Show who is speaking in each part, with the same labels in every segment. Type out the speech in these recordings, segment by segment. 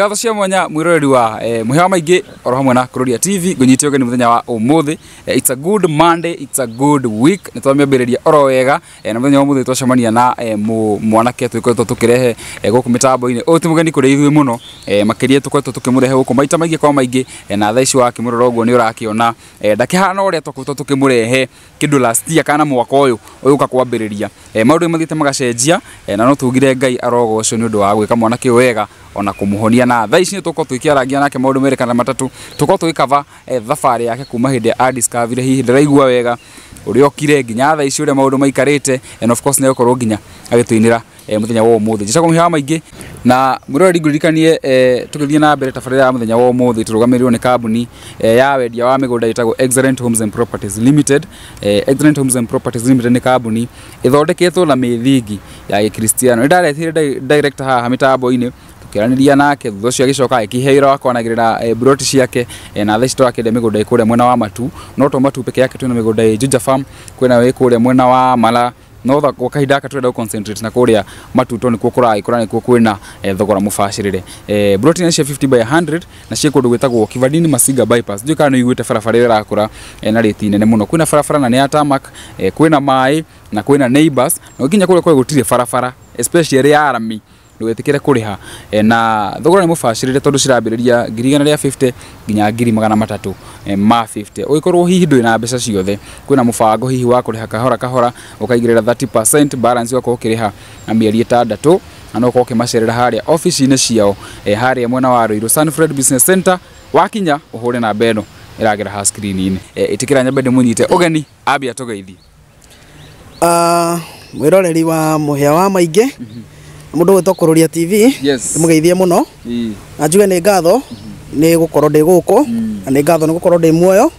Speaker 1: ngatho cia mwanya mwiroreri wa eh, muhewa maingi oro hamwe na kuroria tv ngunyite ogeni muthenya wa umuthi eh, it's a good monday it's a good week ni twa mbereria oro wega eh, na muthenya wa umuthi twacemania na eh, mwanake twikoretwo tukirehe eh, guku mitambo-ini uyu ti mugeni kuri ithuĩ mũno eh, makiria tukoretwo tukimurehe guku maita maingi kwa maingi eh, na thaa ici wakimurora ũguo nĩ ũrakĩona eh, ndakĩhana ũrĩa twakoretwo tukimurehe kĩndũ last year kana mwaka ũyũ ũyũ ũkakwambĩrĩria eh, maũndũ mathiĩte magacenjia eh, na no tugire ngai arogocwo ni ũndũ wa gwika mwanake wega ona kumuhonia na thaa ici tuko tukiarangia nake maundu mere kana matatu tuko twikava eh, thabari yake kuma hindi a discovery hihi ndiraigua wega uria okire nginya thaa ici uria maundu maikarite and of course negukorwo nginya agitwinira eh, muthenya wa umuthi njicagwo mihawa maingi na mwiroreri nguririkanie eh, tukithie na mbere tabarira ya muthenya wa umuthi turugamirirwo ni kambuni ya wendia wa migunda itagwo Excellent Homes and Properties Limited Excellent Homes and Properties Limited ni kambuni ithondeketwo na mithingi ya Gikristiano ni ndarethire director haha mitambo-ini kiraniria nake thutha ucio agicoka akiheirwo akwanagirira e, broti ciake e, na thaa ici tũrakĩendia mĩgũnda ĩkũrĩa mwena wa matu no to matu peke yake twĩna mĩgũnda ĩ juja farm kwĩna ĩkũrĩa mwena wa mala no gwa kahinda gaka tũrenda concentrate na kũrĩa matuto nĩkuo kũragĩkora nĩkuo kwĩna eh, thogora mũbacĩrĩre e, broti nĩ cia 50 by 100 na ciĩ kũndũ gwĩtagwo kivadini masinga bypass ndiũĩ kana nĩ uiguĩte barabara ĩrĩa ĩrakũra na rĩti nene mũno kwĩna barabara na nĩ ya tamak eh, kwĩna maĩ na kwĩna neighbors na nginya kũrĩa kũrĩa gũtirĩ barabara especially ya arami ndugetikire kuriha e, na thogora ni må tondu tondå cirambä ria ngiri igana rä a nginya ngiri magana matatå e, ma 50 gä hihi ndå na mbeca ciothe kwina na hihi wa kuriha kahora kahora ukaigirira 30% balance wako ugakorwo na mieri ĩtandatå ana no ũkorwo haria harĩa ofici-inä ciao e, harĩa mwena wa ruiru Sanfred Business Center wakinya uhure na beno iragira ha screen ini e, ĩtĩkĩra nyambe ndĩmũnyite ũgeni ambia tũgeithie
Speaker 2: uh, ah, mwĩroreri wa muhia wa maingĩ mm -hmm mundu kå rå tv yes. geithie må no na njuge nä ngatho nä gå ni gukorwo ndi guku mm. na ni ngatho ni gukorwo ndi muoyo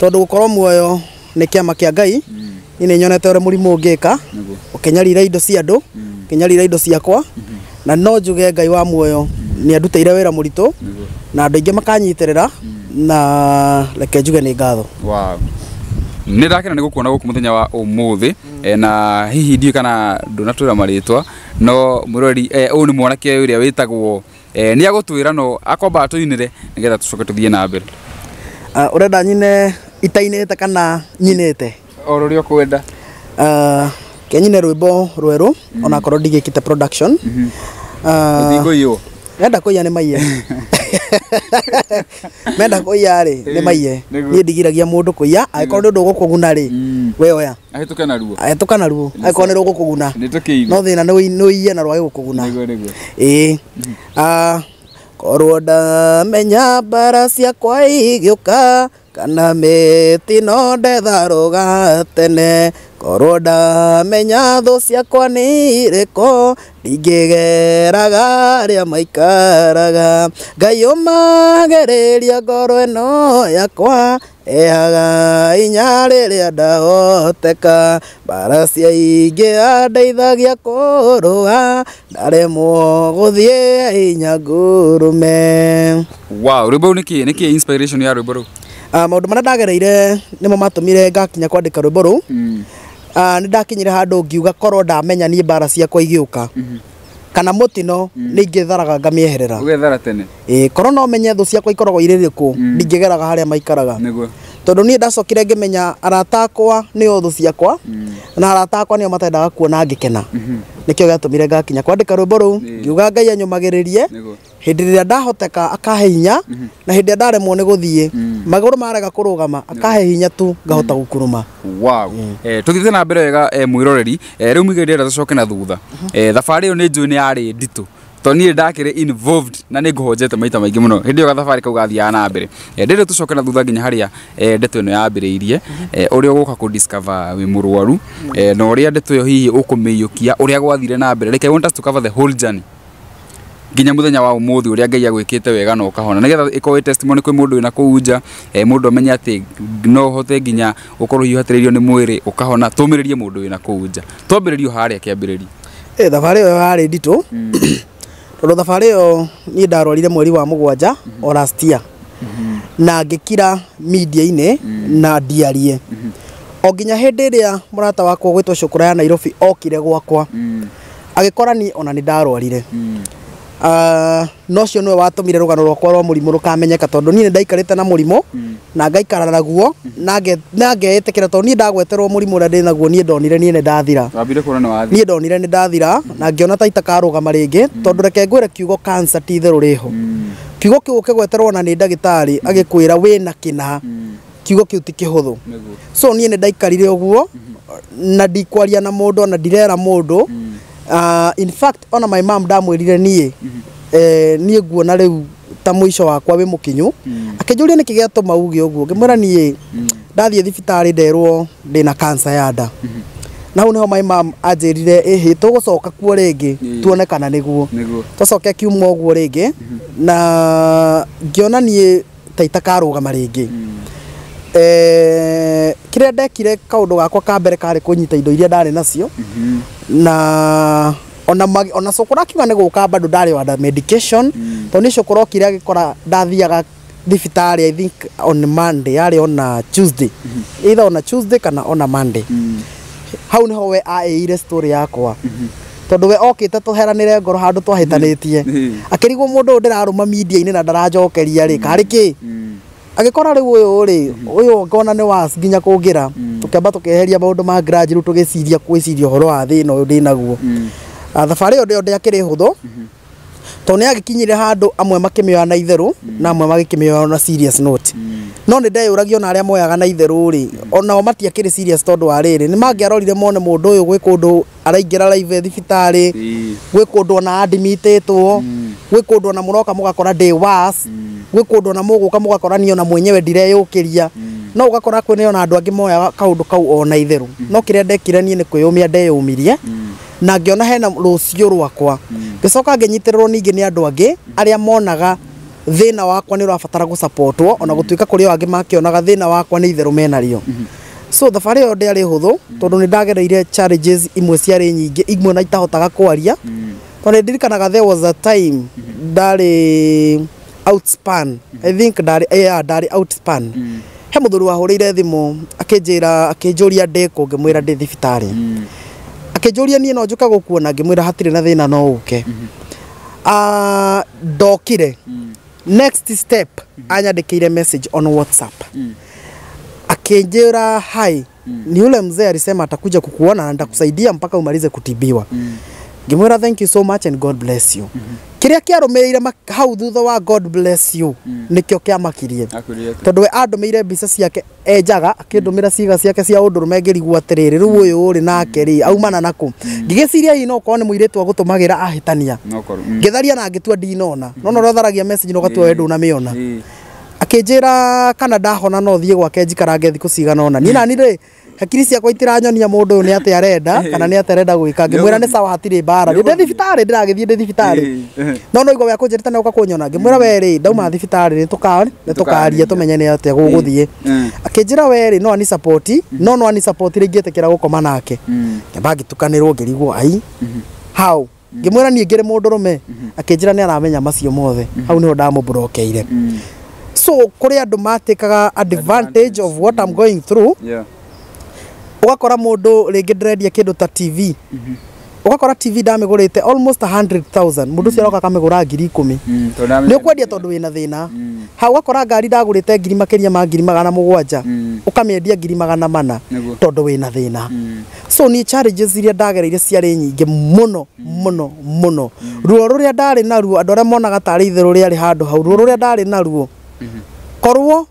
Speaker 2: tondu gukorwo muoyo ni kiama kia ngai ni ni nyonete ka å ungika ukinyarira indo cia andu ukinyarira indo ciakwa na no njuge ngai wa muoyo wä ra må ritå na makanyitä rä ra na reke njuge nä ngatho wow.
Speaker 1: nä ndakena nä gå kuona gå kå må thenya wa å må thä Eh, na hihi ndiä kana ndå natå ra marä no må rori å eh, nä mwanake å rä a wä tagwo eh, nä agå twä ra no akwambaga tå inä re nä getha tå coke tå thiä na mbere
Speaker 2: å ah, renda nyine itainä te kana nyinä te o rå rä a å kwenda ah, kenyine rwä mbo rwerå mhm. akorwo ndigä kä te mhm. ah, enda kå iya nä maiya menda kuiya rä eh, nä maiye niä ndigiragia må ndå kå iya kuiya korwo nä å ndå å gå kå guna rä mm. we oya ahätå ka naruo ahätå korwo nä rå gå kå guna no thä na nä å ũiye na rwagä gå kå guna ĩĩ mm-hmm. ah, korwo ndamenya mbara ciakwa igä ka kana mä no ndetharå ga tene korwo ndamenya thũ ciakwa nĩ irĩko ndingĩgeraga arĩa maikaraga ngai ũmagereria ngoro ĩno yakwa ehaga inya rĩrĩa ndahoteka mbara cia ingĩ andeithagia kũrũa ndaremwo gũthiĩ inya ngũrũme
Speaker 1: wow rwĩmbo nĩ kĩĩ nĩ kĩĩ inspiration ya rwĩmbo rũu
Speaker 2: ah, maũndũ marĩa ndagereire nĩmo matũmire ngakinya kwandĩka rwĩmbo rũu mm. Ah, nä ndakinyire handå ngiuga korwo ndamenya niä mbara ciakwa igä å ka mhm. kana mutino ni mhm. ngitharaga ngamieherera
Speaker 1: ugethara tene
Speaker 2: eh koro no menye thu ciakwa ikorogo iririku mhm. ndingigeraga mm. haria maikaraga niguo tondu ni ndacokire ngimenya arata akwa nio thu ciakwa na arata ni nio matendaga kuona ngikena nikio gatumire ngakinya kwandika rwimbo ruu ngiuga ngai anyumagiririe hindi ria ndahoteka akahe hinya mhm. na hindi ndaremwo ni guthie mhm. maguru marega kurugama mhm. akahe hinya tu ngahota gukuruma
Speaker 1: wow eh tuthite na mbere wega eh, mwiroreri eh, riu migire ndira tucoke na thutha uh-huh. eh thabari iyo ni njui ni yari nditu to niä ndakire involved na nä ngåhonjete maita maingä må no hä ndä ä yo gathabarä kau gathiaga na mbere ndä rä tå na thutha nginya harä a eh, ndeto ä no yambä rä irie å uh-huh. rä a å gå ka kå wä må rwaru mm. na å rä a ndeto ä yo hihi å kå mä iå kia å rä a gwathire na mbere reke nginya muthenya wa umuthi uria ngai agwikite wega na ukahona nigetha ikorwo testimony kwi mundu ina kuu e, eh, mundu amenye ati no hote nginya ukorwo hiuhatiririo ni mwiri ukahona tumiririe mundu ina kuu nja twambiririo haria kiambiririo
Speaker 2: e, eh, thabari iyo yari nditu mm. tondu thabari iyo nie ndarwarire mweri wa mugwanja mm mm-hmm. o last year
Speaker 3: mm-hmm.
Speaker 2: na ngikira media ine mm. na ndiarie mm-hmm. o nginya hindi iria murata wakwa gwitwo cukura ya nairobi okire gwakwa mm. agikora ni ona ni ndarwarire mm no cio nocio we watumire rugano rwakwa rwa murimu rukamenyeka tondu nie ndaikarite na murimu na ngaikarana naguo na ngeetikira tondu nie ndagweterwo murimu uria ndi naguo nie ndonire nie ndathira nie ndonire ni ndathira na ngiona ta itakarugama ringi tondu reke ngwire kiugo cancer ti itherũ riho kiugo kiu ukigweterwo na ni ndagitari agikwira wina kina kiugo kiu ti kihuthu so nie ni ndaikarire guo na ndikwaria na mundu na ndirera mundu uh, in fact ona my mom ndamwirire niä mm -hmm. eh, niä nguona rä u ta må ico wakwa wä må kinyå mhm. akänjå ria nä kä gä a tå mauge å guo ngä mwä mhm. ndathiä thibitarä nderwo ndä na kansa ya nda mhm. na hau näho my mam anjä rire ähä tå gå coka kuo rä ngä tuonekana nä guo twa coke kiuma å guo rä ngä na ngä ona niä taitakarå gama rä ngä Eh, kĩrĩa ndekire kaũndũ gakwa ka mbere karĩ kũnyita indo iria ndarĩ nacio mhm. na ona magi, ona cukura kiuga nä gå ka bado ndarä wanda medication mm. to nä cukura okire agäkora ndathiaga thibitarä i think on monday yarä ona tuesday mhm. either ona tuesday kana ona monday mm. hau nä we aäire story yakwa mm -hmm. tondå we okä te tå heranä re ngoro handå twahä tanä tie mhm. akä rigwo må ndå å ndä rarå ma media-inä na ndaranjokeria rä karä kä agikora riu uyu ri uyu ngona ni was nginya kungira mm. tukamba tukeheria maundu ma graduate tugiciria kwiciria horo wa thina uyu ndinaguo mm. ah, thabari iyo ndio ndiakiri huthu mm-hmm tondu nä agäkinyire handå amwe makä na itherå na amwe magä kä na serious note no nä ndeyåragia ona arä a moyaga na itherå rä onao matiakä rä serious tondå wa rä rä nä mangä arorire mone må ndå å yå gwä kå ndå araingä raive thibitarä gwä kå ndå ona andimitä two gwä kå ndå ona må roka må gakora ndä gwä kå ndå ona må gå ka må gakoranio na mwenyewe ndireyå kä ria no å gakora kwä nä ona andå angä moyaga kaå ndå kau ona itherå no kä rä a ndekire niä nä kwä yå mia ndeyå mirie na ngä ona hena rå ciå rwakwa ngä coka ngä nyitä rä nä ningi ni andu angi aria monaga thina wakwa ni rafatara gu support wo ona mm-hmm. gutuika kuri wangi makionaga thina wakwa nä itherå menarĩo mm-hmm. so thabarä ä yo ndĩarĩ hũthå mm-hmm. tondå nä ndagereire challenges imwe ciari nyingi imwe na itahotaga kwaria tondå nä ndirikanaga there was a time ndarĩ outspan i think ndarĩ eh, yeah, ndarĩ outspan he må wa hurire rä akinjira akinjuria akĩnjä ra akĩnjå ria ndekå ngä mwä no njå gukuona ngimwira hatire na thina no uke mm -hmm. Ah, ndokire next step mhm. anyandikire message on whatsapp mm. akinjira hi mm. ni ule mzee alisema atakuja kukuona na nitakusaidia mpaka umalize kutibiwa mm ngimwira thank you so much and god bless you mm -hmm. kiria kiarumirire hau thutha wa god bless you mm. nikio kiamakirie tondu we andumiire mbica ciake enjaga akindumira ciiga ciake cia undu rume ngirigua atiriri riu uyu ri nake ri aumana naku ngigiciria hii nokorwo ni muiritu agutumagira ahitania ngitharia na mhm. ngitua mhm. ndinona nona mhm. uria utharagia message na ugatua we ndunamiona akinjira kana ndahona no thie gwake njikarange thiku cigana ona niĩ nani rĩ hakiri ciakwa itiranyonia må ndå å yå nä atä arenda kana nä atarenda gwä ka ngä ni sawa nä cawa hatirä mbara ndä thibitarä ndä ragä thiä ndä thibitarä no no igwa gä a na njä rä gå ka nyona ngä mwä ra hmm. werä ndauma hmm. thibitarä nä tå karia tå menye nä atä a gå gå thiä hmm. akä njä ra werä no anisapoti no no anisapoti rä ingä tä kä ra gå koma nake nyamba ngä tukanä rwo ngä rigwo ai how ngä ni ra niä ngä rä må ndå rå me akä njä ra nä aramenya macio mothe hau nä ho so kå rä andå advantage of what I'm going through yeah ugakora mundu ringi ndirendia kindu ta tv ugakora mhm. tv ndamigurite almost 100000 mundu cio mhm. roka kamigura ngiri ikumi mhm, ni ukwendia tondu wina thina ha ugakora ngari ndagurite ngiri makiria ma ngiri magana mugwanja ukamiendia ngiri magana mana tondu wina thina so ni challenges iria ndagereire ciari nyingi muno muno muno ruo ruria ndarĩ naruo andũ arĩa monaga tarĩ itherũ rĩarĩ handu hau ruo ruria ndarĩ naruo korwo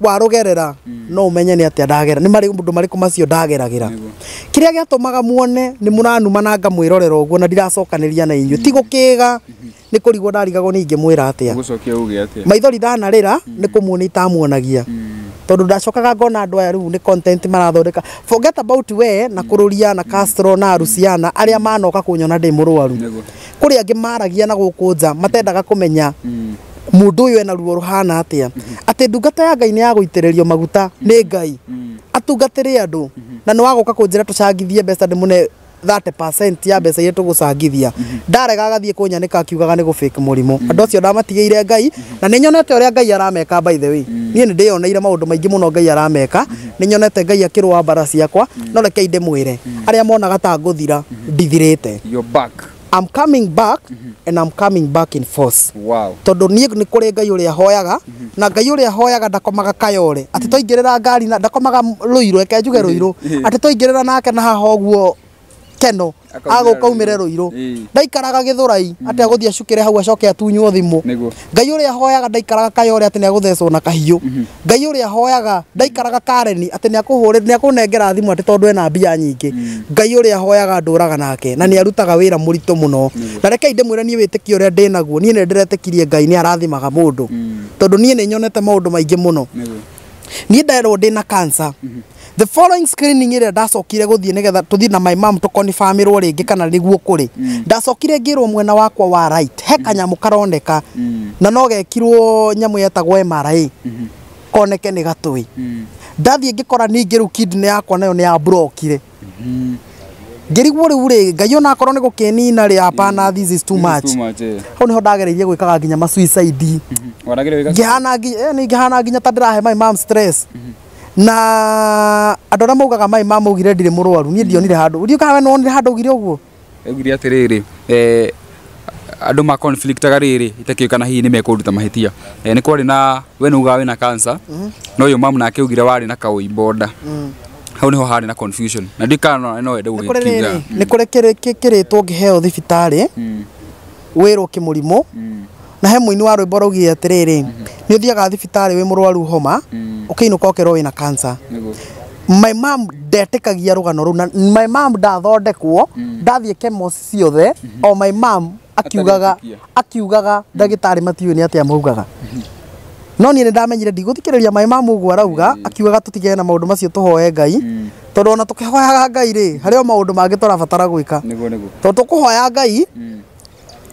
Speaker 2: warugerera mm. no umenye ni ati ndagera ni mari undu mari kumacio ndageragira kiria giatumaga muone ni muranuma na ngamwirorera uguo na ndiracokaniria na inyu ti gukiga mm-hmm. nä kå rigwo ndarigagwo nä ingä mwä ra atä
Speaker 3: a maithori
Speaker 2: ndanarä ni mm. kumuni kå muona itamuonagia mm. tondå ndacokaga ngona andå aya rä ni content marathondeka forget about we na kururia na castro na rusiana aria manoka kunyona ndi murwaru kuria rwaru maragia na gukunja matendaga kumenya mundu uyu ena ruo ruhana atia ati ndungata ya ngai ni yaguitererio maguta ni ngai atungatire andu na ni wagoka kunjira tucangithie mbeca mune 30% ya mbeca iria tugucangithia ndarega agathie kunyanika akiugaga ni gufake murimo andu acio ndamatigiire ngai na ni nyonete uria ngai arameka by the way niä nä ndä oneire maå ndå maingä må ngai arameka nä nyonete ngai akä rå mbara ciakwa no rekei ndä mwä re arä a monaga ta ngå thira ndithirä te I'm coming back mm -hmm. and I'm coming back in force. Wow. Tondu nie ni kuri ngai uria hoyaga mm -hmm. na ngai uria hoyaga ndakomaga kayore ati mm-hmm. toingirira ngari na ndakomaga ruiru eke njuge mm-hmm. ruiru mm-hmm. ati toingirira nake na haho guo keno ago kaumire ruiru ndaikaraga githurai ati aguthi acukire hau acoke atunywo thimu ngai uria hoyaga ndaikaraga kayore ati aguthecwo na kahiyo ngai uri hoyaga ndaikaraga kareni ati ni akunengera thimu ati tondu ena mbia nyingi ngai uri ahoyaga nduraga nake na arutaga wira murito muno na rekei ndimwire nie witikio uria ndinaguo ni nindiretikirie ngai ni arathimaga mundu tondu ni nyonete maundu maingi muno ni nderwo ndina kansa mm the following screening ĩrĩa ndacokire gũthiĩ nĩgetha tũthiĩ na my mom tũkonifamĩrwo rĩngĩ kana nĩguo kũrĩ mm. ndacokire ngĩrwo mwena wakwa wa right he mm. kanyamũ karoneka mm. na no gekirwo nyamũ yetagwo MRA mm-hmm. koneke nĩ gatũĩ ndathiĩ ngĩkora ningĩ rĩu kidney yakwa nayo nĩ yaburokire mm-hmm. ngĩrigwo rĩu rĩ ngai ona akorwo nĩ gũkĩnina rĩ apana this is too much eh. hau niho ndagereirie gwĩkaga nginya ma suicide mm-hmm. eh, ngĩhana nginya ta ndĩrahe my mom stress na andå arä a maugaga maä ma må gire ndirä må rwaru niä ndionire handå riåkaga nonire handå gire å guo
Speaker 1: augire atä rä rä eh, andå ma rä rä itakä kana hihi nä mekå ruta mahä tia eh, nä kwarä na we nä ugaga wä mhm. na cancer no yå mamu nake augire warä na kaåimboda mhm. hau ho harä na confusion na ndikana no wende gå gä kiuga nä
Speaker 2: kå rä kä rä two ngä heo thibitarä mm. wä rwo kä må rimå mm na he muini wa rwimbo raugire atiriri ni uthiaga thibitarä wä må rwaru homa å mm. kä inå kokerwo wä na cancer my mam ndetĩkagia rũgano ru na my mam ndathondekwo mm. ndathiĩ kemo ciothe mm-hmm. o my mom akiugaga akiugaga mm. ndagĩtarĩ matiu ni atia maugaga mm-hmm. no ni nĩ ndamenyire ndigũthikĩrĩria my mom ugwa rauga akiugaga tũtigane na maundu macio tuhoe Ngai tondu ona tũkĩhoyaga Ngai rĩ harĩ o maũndũ mangĩ tũrabatara gwĩka tondũ Ngai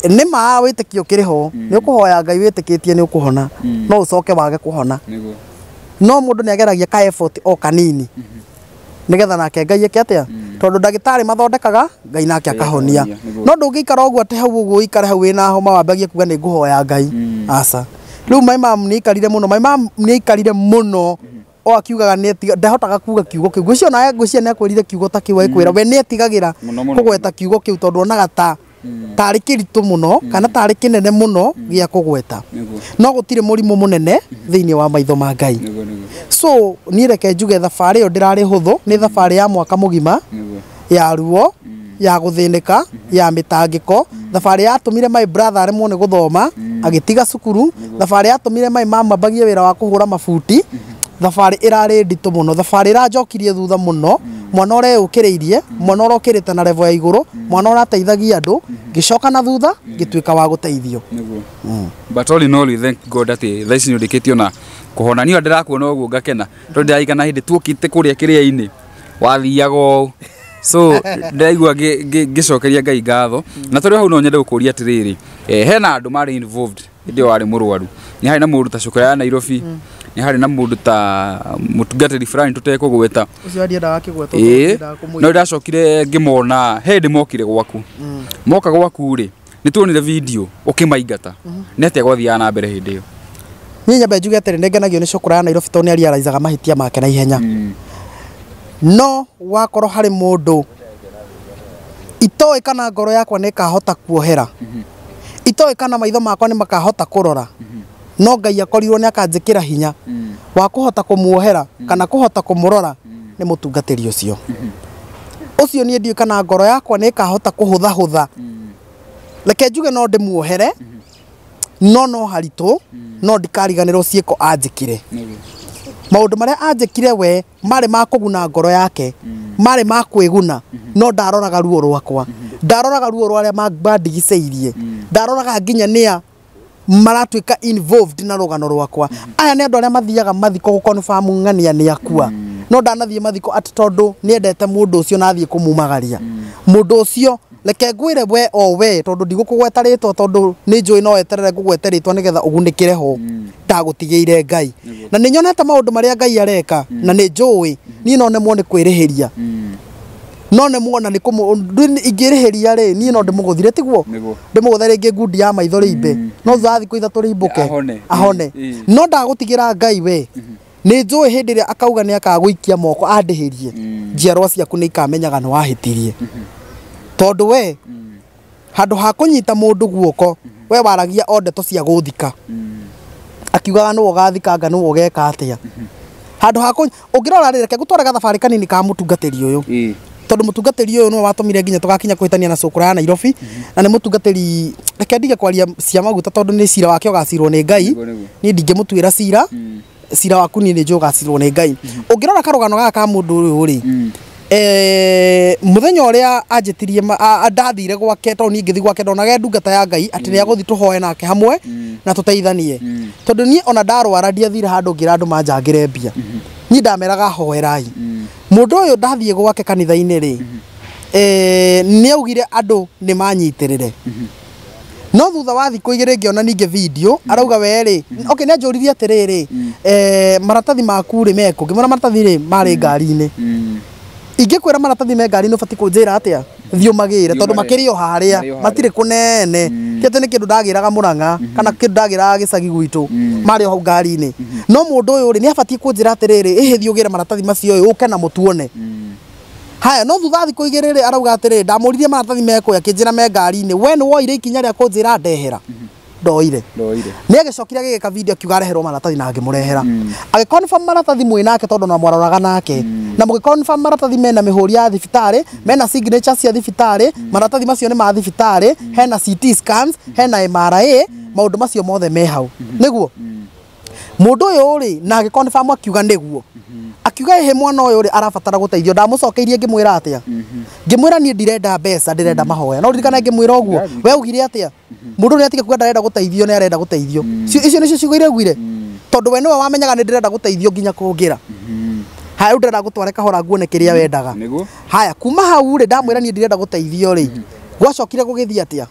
Speaker 2: ni ma wä tä kio kä rä ho mm. nä å kå hoya ngai wä tä kä tie nä å kå hona mm. no å coke wage kå hona no må ndå nä ageragia ka o kanini mm-hmm. nä getha nake ngai eke atä a mm. tondå ndagä tarä mathondekaga ngai nake akahonia no ndå ngä ikara å guo atä hau å guo ikare hau wä na homa wambagie kuga nä ngå hoya ngai aca rä u maä mam nä aikarire må no maä mam nä aikarire må no mm-hmm. o akiugaga ndahotaga kuga kiugo kä u ngå cio nawe ngå cia nä akwä rire kiugo ta kä u agä kwä ra mm-hmm. we nä etigagä ra kå gweta kiugo kä u tondå onaga ta tarä kä ritå må no kana tarä kä nene må no gä a kå gweta no gå tirä må rimå må nene thä inä wa maitho ma ngai so niä reke njuge thabarä ä yo ndä rarä hå thå nä mm. thabarä ya mwaka må gima ya ruo mm. ya gå thä nä ka mm-hmm. ya mä tangä ko mm. thabarä yatå mire maä bratha mwo nä gå thoma agä tiga cukuru thabarä yatå mire maä mamambagie wä ra wa kå hå ra mabuti mm-hmm thabari irari nditu muno thabari iranjokirie thutha muno mwana ore ukiriirie mwana ore ukirite na revo ya iguru mwana ore ateithagia andu ngicoka na thutha ngituika wa guteithio
Speaker 1: but all in all we thank god ati thaa ici niundikitio na kuhona niyo ndirakuona uguo ngakena tondu ndiraigana hindi tuokite kuria kiria-ini wathiaga ũũ so ndĩraigua ngĩcokeria ngai ngatho na tũrĩ hau no nyende gũkũria atĩrĩrĩ eh, hena andũ marĩ involved hĩndĩ ĩyo warĩ mũrwaru nĩ harĩ na mũndũ ta cukũra ya nairobi mm ni harä na må ndå ta må tungatari burani tå tekågweta no ndacokire ngä mona he ndä mokire gwaku mm. moka gwaku-rä nä tuonire video å kä maingata mm-hmm. nä atä gwathiaga na mbere hä ndä ä yo
Speaker 2: ni nyamba njuge atä rä nä ngenagio nä cokå raya nairobi tondå nä ariaraizaga mahä make na ihenya mm. no wakorwo harä må ndå itoä kana ngoro yakwa nä kahota kuohera mm-hmm. itoä kana maitho makwa nä makahota kå rora mm-hmm no ngai akorirwo nä akanjä hinya mm. wa kå hota kå muohera mm. kana kå hota kå må rora mm. nä må tungatä ri å cio å mm-hmm. cio niä ndiä kana ngoro yakwa nä kahota kå hå tha reke njuge no ndä muohere mm-hmm. no no haritå no ndikariganä rwo ciäko anjä kä re maå ndå marä a anjä kire we marä makå guna ngoro yake marä makwä guna mm-hmm. no ndaroraga ruo rwakwa ndaroraga ruo rwa arä a mandigicä irie ndaroraga nginya nä maratuika involved na rugano rwakwa aya nä andå arä a mathiaga mathiko gå konfamu ng'ania nä akua mm no mathiko atä tondå nä endete må ndå å cio nathiä kå mumagaria må mm. ndå å cio we o we tondå ndigå kå gweta rä two tondå ä no eterere ngå gwete nä getha å gunä kä ho mm. ndagå tigä ire ngai na nä nyonete maå ndå marä a ngai areka mm. na nä njå ni niä no nemwo nä kwä rä hä ria no nä muona nä kå ingä rä hä ria rä niä no ndä må gå thire tiguo ndä må gå the ngä ngundi ya maitho rä imbe mm. no thutha thikå ithatå rä imbå ke ahone mm. Mm. no ndagå tigä ra ngai we mm-hmm. nä njå ä hä ndä ä rä a akauga nä akagå ikia moko andä hä rie njiarwa ciaku nä ikamenyaga nä wahä tirie mm-hmm. tondå we handå ha kå nyita må ndå guoko mm-hmm. we waragia o ndeto cia gå thika akiugaga nä wogathikanga nä wogeka atä a handå ha å ngä rora rä reke gå tware gathabarä kanini ka må tungatä ri å yå tondu mutungatiri uyu niwe watumire nginya tugakinya kuhitania na cukura ya Nairobi na ni mutungatiri reke ndige kwaria cia maguta tondu ni cira wake ugacirwo ni Ngai ni ndingimutuira cira hmm. cira waku ni nje ugacirwo ni Ngai ungirora hmm. karugano gaka ka mundu uyu ri hmm. eh, muthenya uria anjitirie ndathire gwake tondu ni ngithi gwake ndonaga e ndungata ya Ngai ati ni aguthi tuhoe nake hamwe na tuteithanie tondu ni ona ndarwara ndiathire handu ngira andu manjangire mbia nyi ndameraga hoerai mundu uyu ndathie gwake kanitha-ini ri mhm. eh, nä augire andå nä manyitä rä re no thutha wa thikå igä rä ngä ona ningä video mhm. arauga werä mhm. okay, nä anjå ririe atä rä rä eh, maratathi maku rä mekå ngä mona maratathi marä ngari-inä ingikwira maratathi me ngari nä batiä kå njä ra atä a thiumagire tondu makirio haria matire kunene mm. tiate ni kindu ndagiraga muranga mm-hmm. kana kindu ndagiraga gicagi gwitu mm. mari hau ngari-ini mm-hmm. no mundu uyu ri ni abatie kunjira atiriri ihithi ugire maratathi macio uyu uke na mutuone mm. haya no thutha thikå igä rä rä arauga atä rä ndamå ririe maratathi mekå akä njä ra me ngari-inä we nä woire ikinya rä a kå njä ra ndehera mm-hmm ndoire nä agä cokire agä gä ka video akiuga areherwo maratathi na ngä må rehera hmm. agä confirm maratathi mwä nake tondå na mwaroraga nake hmm. na må gä confirm maratathi mena mä hå ri ya thibitarä hmm. mena signature cia thibitarä maratathi macio nä ma thibitarä hena CT scans hena MRI maå ndå macio mothe me hau nä guo mundu uyu ri na agikonfamu akiuga niguo akiuga ihi mwana uyu ri arabatara guteithio ndamucokeirie ngimwira atia ngimwira nie ndirenda mbeca ndirenda mm-hmm. mahoya no ririkana ngimwira uguo we ugire atia mundu mm-hmm. ni atige kuga ndarenda guteithio ni arenda guteithio mm. icio nicio ciugo iria aguire mm. tondu we niwe wamenyaga ni mm-hmm. ndirenda guteithio nginya kungira haya ndirenda gutware kahora nguone kiria wendaga haya kuma hau ri ndamwira nie ndirenda guteithio ri gwacokire gugithia atia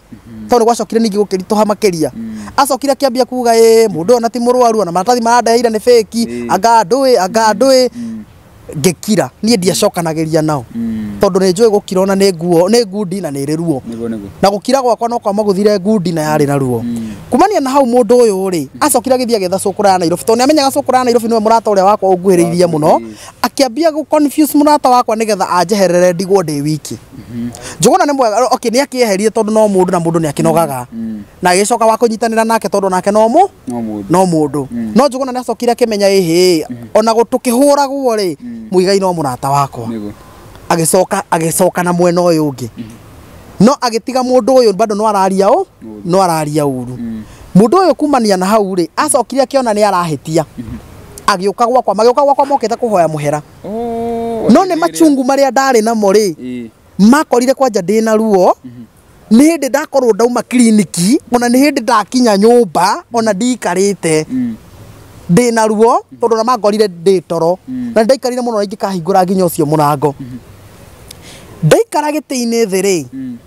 Speaker 2: tondu gwacokire ningi gukirituha makeria acokire kiambia kuga e må ndå ona ti må rwaru ona maratathi marandeeire nä feki anga ndå ä anga ndå ä ngä kira niä ndiacokanagä ria nao mm tondu ni njui gukira ona ni nguo ni ngundi na ni ri ruo na gukira gwakwa no kwa maguthire ngundi na yari na ruo hmm. kumania na hau mundu uyu ri acokire agithia getha cukura ya Nairobi tondu amenyaga cukura ya Nairobi niwe murata uria wakwa unguhiriirie muno akiambia gu confuse murata wakwa getha anjeherere ndigwo ndi wiki hmm. njuguna ni mwega okay ni akieherie tondu no mundu na mundu ni akinogaga hmm. na gicoka wa kunyitanira nake tondu nake no mu no mundu no njuguna ni acokire akimenya ihi ona gutukihuragwo ri muigai no murata wakwa agicoka agicoka na mwena uyu ungi no agitiga mundu uyu bado no araria o no araria uru mundu mm. uyu kumania na hau ri acokire akiona ni arahitia mm-hmm. agiuka gwakwa magiuka gwakwa mokite kuhoya muhera oh, no ni machungu maria ndari namo ri makorire kwanja ndina ruo mm-hmm. nä hä ndakorwo ndauma kliniki ona nä hä ndakinya nyå mba ona ndikarä te mm. ndä na ruo tondå mm. na mangorire ndä toro na ndaikarire må no na kahingå ra nginya å cio må rango mm-hmm ndaikara gä tä-inä thä rä hmm.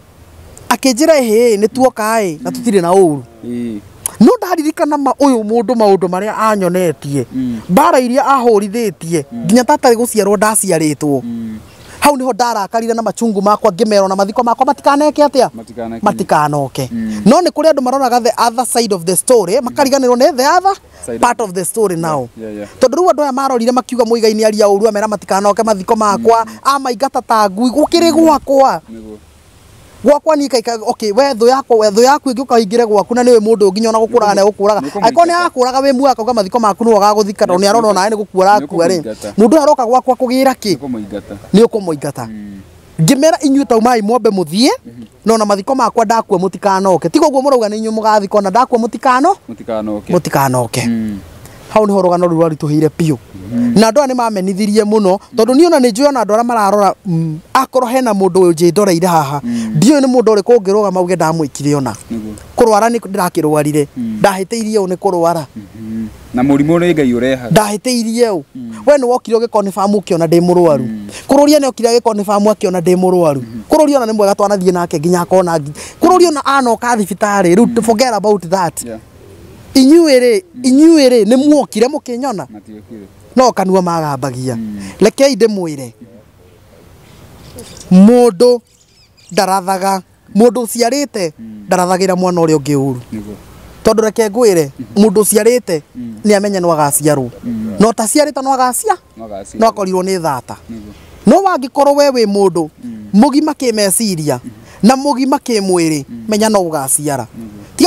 Speaker 2: akä njä ra ä nä tuokaä na hmm. tå tirä na å ru hmm. no ndaririkana ma maå ndå marä a anyonetie mbara iria tie nginya ciarwo ndaciarä two hau niho ndarakarire na machungu makwa ngimero na mathiko makwa matikaneke atia matikanoke mm. no ni kuri andu maroraga the other side of the story makariganirwo mm. ni the other part of the story now yeah, yeah, yeah. tondu andu aya marorire makiuga muigaini aria uru amera matikanoke mathiko makwa mm. amaingata ta ngui gukiri gwakwa mm gwakwa ni kaika okay we thu yakwa we thu yaku ingi ukahingire gwaku na niwe mundu nginya ona gukura na gukuraga aiko ni akuraga we mu uga mathiko maku ni gaguthika tondu ni arona na ni gukura ku ari mundu aroka gwakwa kugira ki ni ukumuingata ngimera hmm. ta mai mwombe muthie no hmm. na mathiko makwa ndakue tigo tigoguo murauga ni inyuĩ mugathiko na ndakue mutikano mutikanoke hau ni horogano ruru u raritåhä piyo mm. na ndo ani mamenithirie muno tondu tondå niona ni njå na ndo ara mararora mm, akoro hena må ndå å njä ndoreire haha mm. ndio ni mundu uri å mauge nda kire ona kurwara ni ndirakirwarire ndahiteirie u ni kurwara
Speaker 1: mm-hmm. na murimu ni ngai ureha
Speaker 2: ndahiteirie u we ni wokire ugikoni famu kiona ndi murwaru kururia ni okire agikoni famu akiona ndi murwaru mm-hmm. kururia ona ni mwega twanathie nake nginya akona kururia ona anoka thibitari forget about that yeah inyuere rä inyuä rä nä må kä nyona no kanua magambagia hmm. rekei ndä mwä re må ndå ndarathaga må ndå ciarä te hmm. ndarathagä ra mwana å rä a å ngä å ru tondå reke ngwä re må hmm. ndå ciarä te nä amenye no agaciarwo no ta ciarä te no agacia no akorirwo nä thata no wangä korwo we wä må ndå må meciria na må kimwiri mwä rä menya no å gaciara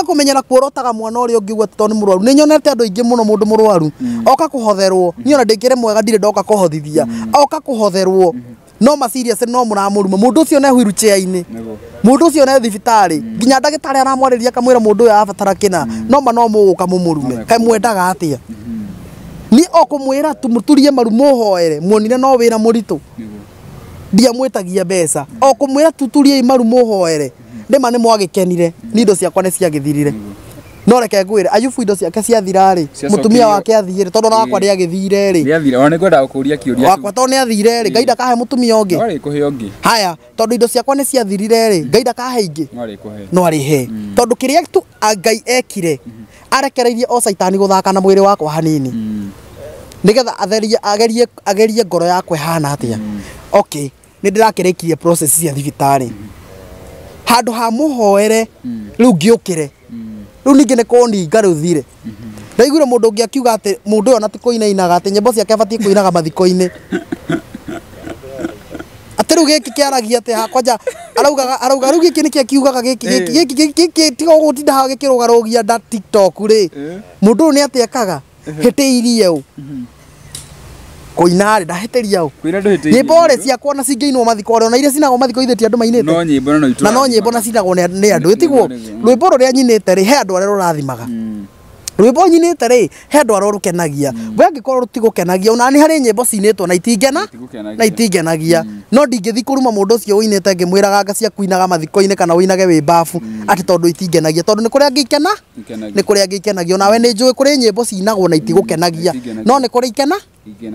Speaker 2: kumenyera kuorotaga mwana uri ungi to ni murwaru ni nyonete andu ingi muno mundu murwaru mm. oka kuhotherwo mm. ni ona ndingire mwega ndire ndoka kuhothithia mm. oka kuhotherwo mm-hmm. no ma serious no muramuruma mundu ucio ne wheelchair ini mundu ucio ne thibitari nginya ndagitari aramwarĩria kamwira mundu uyu abatara kina no ma no muguka mumurume mwendaga atia mm-hmm. ni okumwira tumuturie maru muhoere muonire no wira muritu ndiamwĩtagia mbeca o kũmwĩra tuturiei maru mũhoere ndĩma nĩ mwagĩkenire nĩ indo ciakwa nĩ ciagĩthirire no reke ngwĩre ayubu indo ciake ciathira-rĩ mũtumia wake athire tondũ na wakwa nĩ agĩthire-rĩ
Speaker 1: ona nĩ ngwendaga gũkũria kĩũria wakwa tondũ nĩ athire-rĩ mm. ngai
Speaker 2: ndakahe mũtumia ũngĩ no arĩkũhe ũngĩ haya tondũ indo ciakwa nĩ ciathirire-rĩ ngai ndakahe ingĩ no arĩkũhe no arĩhe mm. tondũ kĩrĩa tu ngai ekire mm-hmm. arekereirie o caitani gũthaka na mwĩrĩ wakwa hanini mm. nĩgetha agerie agerie ngoro yakwa ĩhana atĩa okay nä ndä rakä rä process cia thibitarä handå ha må hoere rä u ngä å kä re rä u ningä nä kåninga rä thire ndaiguire må ndå å ngä akiuga atä må ndå å yå na inainaga atä nyämbo ciake abatiä kå inaga mathiko-inä atä rä u gä kä kä aragia atä hakwanja arauga rä u gä kä nä kä akiugaga tiga gå tinda hao gä kä rå garå gia nda rä må ndå å yå nä atä ekaga hä tä irie å kuina rä ndahätäria nyä mbo rä ciakwa na cingäinwo mathikore ona iria cinagwo mathiko ithe ti andå mainä te na no nyä mbo na cinagwo nä andå ä tiguo rwä mbo rå rä a nyinä te rä he andå arä a rå rathimaga hmm rwimbo nyinite ri he andu arwo rukenagia mm. we angikorwo kenagia ona ni hari nyimbo cinitwo na itingena na itingenagia mm. no ndingithi kuruma mundu ucio uinite ngimwiraga nga cia kuinaga mathiko-ini kana uinage wi bafu mm. ati tondu itingenagia tondu ni kuri angikena ni kuri angikenagia onawe ni njui kuri nyimbo cinagwo na itigukenagia no ni kuri ikena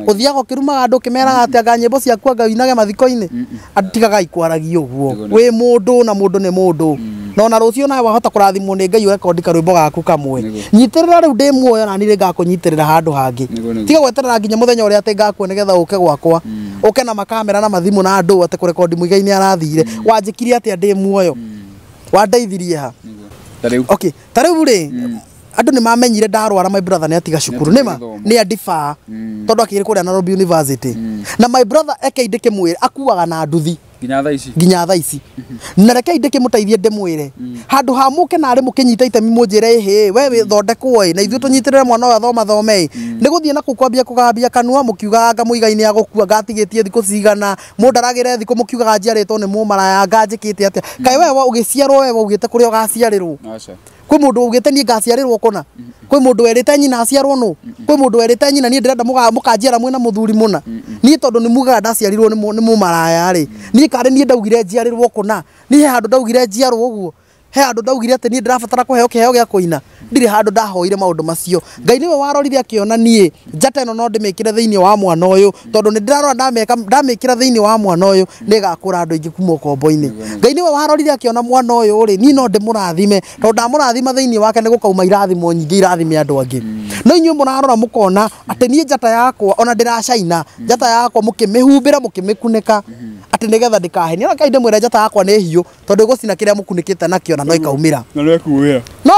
Speaker 2: uthiaga ukirumaga andu ukimeraga ati anga nyimbo ciaku anga uinage mathiko-ini atigagai kwaragia uguo wi mundu na mundu ni mundu na ona rucio nawe wahota kurathimwo ni ngai urekondika rwimbo gaku kamwe nyitirira riu ndi muoyo na nire ngakunyitirira handu hangi tiga gweterera nginya muthenya uria ati ngakue nigetha uke gwakwa uke mm. na makamera na mathimu na andu ati kurekondi muigaini arathire mm. wanjikirie atia ndi muoyo mm. wandeithirie ha okay tariu ri andå ni mamenyire ndarwara my brother ni atiga cukuru ni ma ni andibaa tondå akä rä kå nairobi university na my brother ekeindä kä mwä akuaga na nduthi
Speaker 1: nginya
Speaker 2: tha ici na reke nginya kä må teithie ndä mwä re handå ha må ke narä må kä nyita itemi må njä munjire hä we withondekwo i na rä re mwana ũyũ athoma mm. nä gå thiä na kå kwambia kå gambia kanua må kiugaga mũkiuganga mũigai-inĩ ngatigä tie thikå cigana må må må ndaragä re thikå kiugaga njiarä nä maraya nganjä kä te atä mũndaragĩre wewa å gä ciarwo wewa å gä te kå rä a å gaciarä rwo kwä må ndå ni gä te niä ngaciarä kona kwä må ndå werä nyina aciarwo nå kwä må ndå werä nyina niä ndä renda må kanjiara mwä na må thuri må na niä tondå nä mugaga ndaciarirwo nä må maraya rä niä karä niä ndaugire njiarä kona ni he handå ndaugire njiarwo å guo he andu ndaugire ati nie heo kuheo kiheo gia kuina ndirĩ handũ ndahoire maũndũ macio ngai nĩwe warorire akĩona niĩ njata ĩno no ndĩmĩkĩre thĩinĩ wa mwana ũyũ tondũ nĩ ndĩrarora ndamĩkĩra thĩinĩ wa mwana ũyũ nĩgakũra andũ aingĩ kuma ũkombo-inĩ ngai nĩwe warorire akĩona mwana ũyũ rĩ niĩ no ndĩmũrathime tondũ ndamũrathima thĩinĩ wake nĩ gũkauma irathimo nyingĩ irathime andũ angĩ no inyuĩ mũrarora mũkona atĩ niĩ njata yakwa ona ndĩracaina njata yakwa mũkĩmĩhumbĩra mũkĩmĩkunĩka atä nä getha ndä kahe ona kai ndä mwä re njata yakwa nä hiå tondå gå cina kä rä a må kunä kä te na no ikaumä mm. ra no